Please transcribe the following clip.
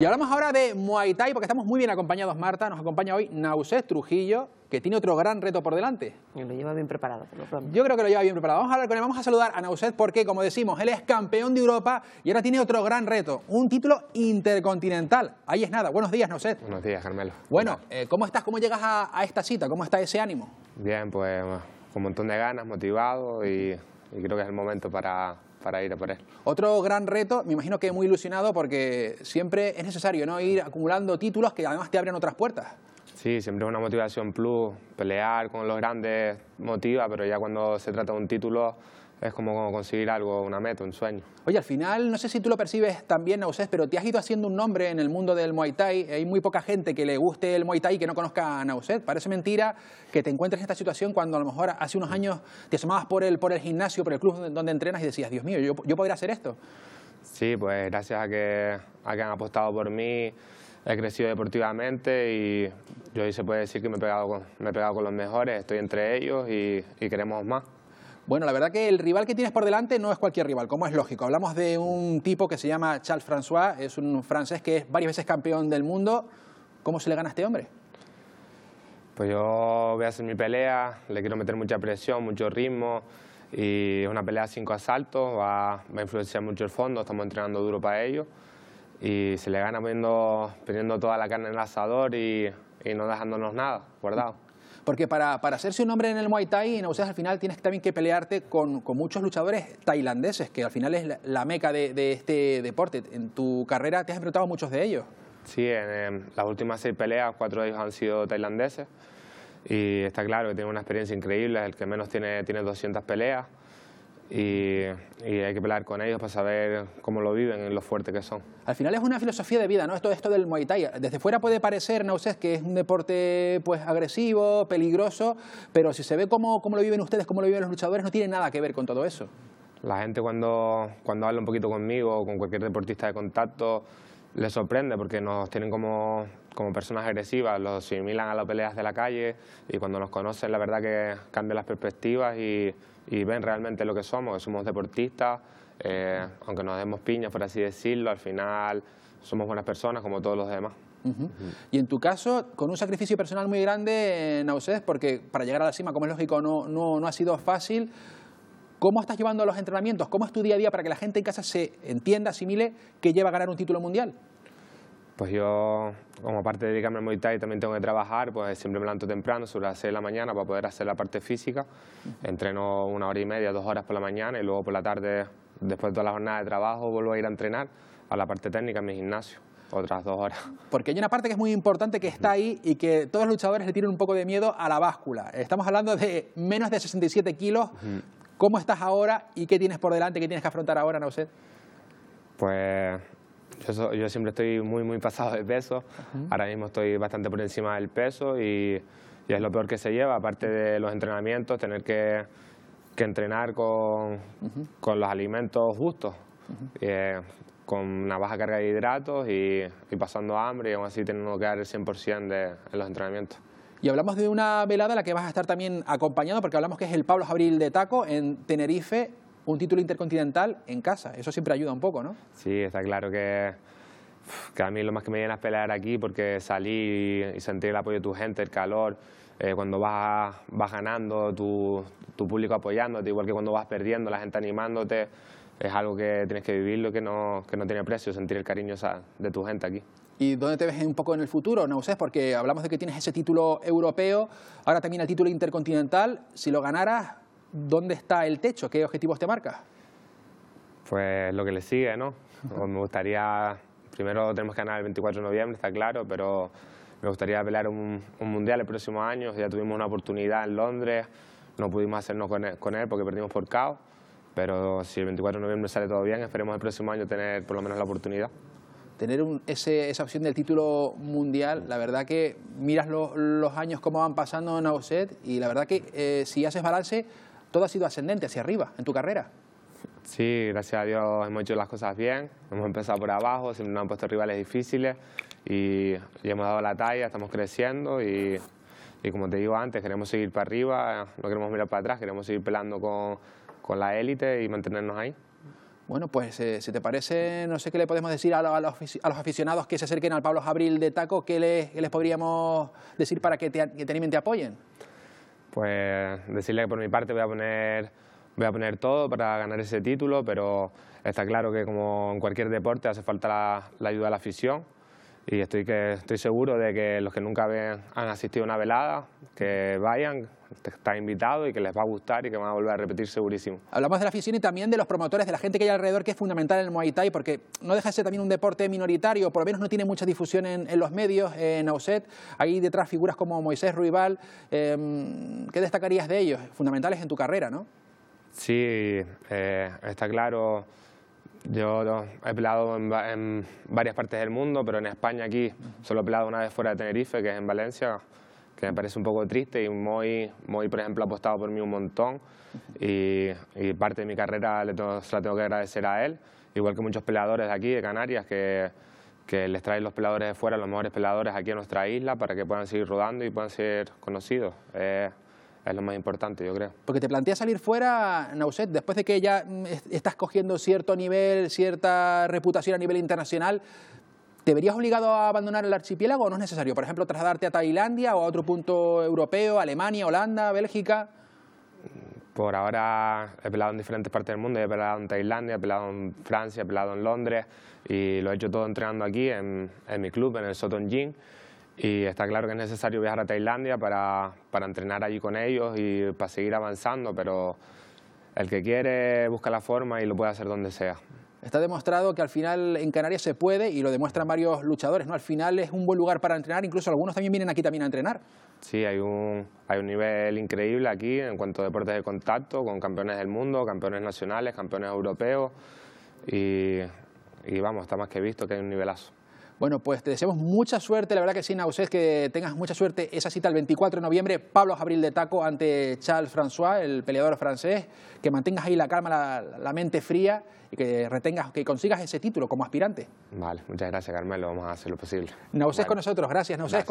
Y hablamos ahora de Muay Thai porque estamos muy bien acompañados, Marta. Nos acompaña hoy Nauset Trujillo, que tiene otro gran reto por delante. lo lleva bien preparado, por lo pronto. Yo creo que lo lleva bien preparado. Vamos a hablar con él, vamos a saludar a Nauset porque, como decimos, él es campeón de Europa y ahora tiene otro gran reto, un título intercontinental. Ahí es nada. Buenos días, Nauset. Buenos días, Carmelo. Bueno, eh, ¿cómo estás? ¿Cómo llegas a, esta cita? ¿Cómo está ese ánimo? Bien, pues con un montón de ganas, motivado y creo que es el momento para, para ir a por él. Otro gran reto, me imagino que muy ilusionado porque siempre es necesario ¿no? ir acumulando títulos que además te abren otras puertas. Sí, siempre es una motivación plus, pelear con los grandes motiva, pero ya cuando se trata de un título es como conseguir algo, una meta, un sueño. Oye, al final, no sé si tú lo percibes también, Nauset, pero te has ido haciendo un nombre en el mundo del Muay Thai. Hay muy poca gente que le guste el Muay Thai y que no conozca a Nauset. Parece mentira que te encuentres en esta situación cuando a lo mejor hace unos años te asomabas por el, por el gimnasio, por el club donde entrenas y decías, Dios mío, yo, yo podría hacer esto. Sí, pues gracias a que, a que han apostado por mí, he crecido deportivamente y yo hoy se puede decir que me he pegado con, me he pegado con los mejores, estoy entre ellos y queremos más. Bueno, la verdad que el rival que tienes por delante no es cualquier rival, como es lógico. Hablamos de un tipo que se llama Charles François, es un francés que es varias veces campeón del mundo. ¿Cómo se le gana a este hombre? Pues yo voy a hacer mi pelea, le quiero meter mucha presión, mucho ritmo y es una pelea de cinco asaltos, va, a influenciar mucho el fondo, estamos entrenando duro para ello y se le gana poniendo, poniendo toda la carne en el asador y, y no dejándonos nada guardado. Porque para, para hacerse un nombre en el Muay Thai, en sea, al final tienes también que pelearte con, con, muchos luchadores tailandeses, que al final es la, meca de, este deporte. En tu carrera te has enfrentado a muchos de ellos. Sí, en las últimas seis peleas, cuatro de ellos han sido tailandeses. Y está claro que tiene una experiencia increíble, es el que menos tiene, tiene 200 peleas y, hay que pelear con ellos para saber cómo lo viven y lo fuerte que son. Al final es una filosofía de vida, ¿no? Esto, esto del Muay Thai. Desde fuera puede parecer, no sé, que es un deporte pues agresivo, peligroso, pero si se ve cómo, lo viven ustedes, cómo lo viven los luchadores, no tiene nada que ver con todo eso. La gente cuando, cuando habla un poquito conmigo o con cualquier deportista de contacto, les sorprende porque nos tienen como, como personas agresivas, los asimilan a las peleas de la calle y cuando nos conocen la verdad que cambian las perspectivas y, y ven realmente lo que somos, que somos deportistas, eh, aunque nos demos piña por así decirlo, al final somos buenas personas como todos los demás. Y en tu caso, con un sacrificio personal muy grande, ustedes porque para llegar a la cima, como es lógico, no, no ha sido fácil. ¿Cómo estás llevando los entrenamientos? ¿Cómo es tu día a día para que la gente en casa se entienda, asimile que lleva a ganar un título mundial? Pues yo, como parte de dedicarme al Muay y también tengo que trabajar, pues siempre me levanto temprano, sobre las 6 de la mañana, para poder hacer la parte física. Entreno una hora y media, dos horas por la mañana y luego por la tarde, después de toda la jornada de trabajo, vuelvo a ir a entrenar a la parte técnica en mi gimnasio otras dos horas. Porque hay una parte que es muy importante que está ahí y que todos los luchadores le tienen un poco de miedo a la báscula. Estamos hablando de menos de 67 kilos, ¿Cómo estás ahora y qué tienes por delante, qué tienes que afrontar ahora, no sé? Pues yo, siempre estoy muy, muy pasado de peso. Ahora mismo estoy bastante por encima del peso y, es lo peor que se lleva, aparte de los entrenamientos, tener que, entrenar con, los alimentos justos. Eh, con una baja carga de hidratos y, pasando hambre y aún así teniendo que dar el 100% en los entrenamientos. Y hablamos de una velada la que vas a estar también acompañado, porque hablamos que es el Pablo Abril de Taco en Tenerife, un título intercontinental en casa. Eso siempre ayuda un poco, ¿no? Sí, está claro que, a mí lo más que me viene es pelear aquí, porque salir y sentir el apoyo de tu gente, el calor, eh, cuando vas, ganando, tu, público apoyándote, igual que cuando vas perdiendo, la gente animándote, es algo que tienes que vivirlo, que no, que no tiene precio, sentir el cariño de tu gente aquí. ¿Y dónde te ves un poco en el futuro, No sé, Porque hablamos de que tienes ese título europeo, ahora también el título intercontinental. Si lo ganaras, ¿dónde está el techo? ¿Qué objetivos te marcas? Pues lo que le sigue, ¿no? Pues me gustaría, primero tenemos que ganar el 24 de noviembre, está claro, pero me gustaría pelear un, mundial el próximo año. Ya tuvimos una oportunidad en Londres, no pudimos hacernos con él, e, con él porque perdimos por caos, pero si el 24 de noviembre sale todo bien, esperemos el próximo año tener por lo menos la oportunidad tener esa opción del título mundial, la verdad que miras los años cómo van pasando en AOSET y la verdad que eh, si haces balance, todo ha sido ascendente hacia arriba en tu carrera. Sí, gracias a Dios hemos hecho las cosas bien, hemos empezado por abajo, siempre nos han puesto rivales difíciles y, hemos dado la talla, estamos creciendo y, como te digo antes, queremos seguir para arriba, no queremos mirar para atrás, queremos seguir pelando con la élite y mantenernos ahí. Bueno, pues eh, si te parece, no sé qué le podemos decir a, los, aficionados que se acerquen al Pablo Abril de Taco, ¿qué les, podríamos decir para que te, que te apoyen? Pues decirle que por mi parte voy a poner voy a poner todo para ganar ese título, pero está claro que como en cualquier deporte hace falta la, ayuda de la afición y estoy, que, estoy seguro de que los que nunca han asistido a una velada, que vayan, está invitado y que les va a gustar y que van a volver a repetir segurísimo. Hablamos de la afición y también de los promotores, de la gente que hay alrededor, que es fundamental en el Muay Thai, porque no deja de ser también un deporte minoritario, por lo menos no tiene mucha difusión en, los medios, en Auset. ahí detrás figuras como Moisés Ruibal. Em, ¿Qué destacarías de ellos? Fundamentales en tu carrera, ¿no? Sí, eh, está claro. Yo he pelado en, en, varias partes del mundo, pero en España aquí solo he pelado una vez fuera de Tenerife, que es en Valencia, que me parece un poco triste y muy, muy por ejemplo, ha apostado por mí un montón y, parte de mi carrera le tengo, se la tengo que agradecer a él, igual que muchos peleadores de aquí, de Canarias, que, que les traen los peladores de fuera, los mejores peladores aquí a nuestra isla, para que puedan seguir rodando y puedan ser conocidos. Eh, es lo más importante, yo creo. Porque te planteas salir fuera, Nauset, después de que ya mm, estás cogiendo cierto nivel, cierta reputación a nivel internacional, ¿Te verías obligado a abandonar el archipiélago o no es necesario? Por ejemplo, trasladarte a Tailandia o a otro punto europeo, Alemania, Holanda, Bélgica. Por ahora he pelado en diferentes partes del mundo, he pelado en Tailandia, he pelado en Francia, he pelado en Londres y lo he hecho todo entrenando aquí en, mi club, en el Soton Y está claro que es necesario viajar a Tailandia para, entrenar allí con ellos y para seguir avanzando, pero el que quiere busca la forma y lo puede hacer donde sea. Está demostrado que al final en Canarias se puede y lo demuestran varios luchadores, ¿no? Al final es un buen lugar para entrenar, incluso algunos también vienen aquí también a entrenar. Sí, hay un, hay un nivel increíble aquí en cuanto a deportes de contacto, con campeones del mundo, campeones nacionales, campeones europeos y, y vamos, está más que visto que hay un nivelazo. Bueno, pues te deseamos mucha suerte, la verdad que sí, Nausés, que tengas mucha suerte esa cita el 24 de noviembre, Pablo Abril de Taco ante Charles François, el peleador francés, que mantengas ahí la calma, la, mente fría y que retengas, que consigas ese título como aspirante. Vale, muchas gracias, Carmelo, vamos a hacer lo posible. Nausés con nosotros, gracias,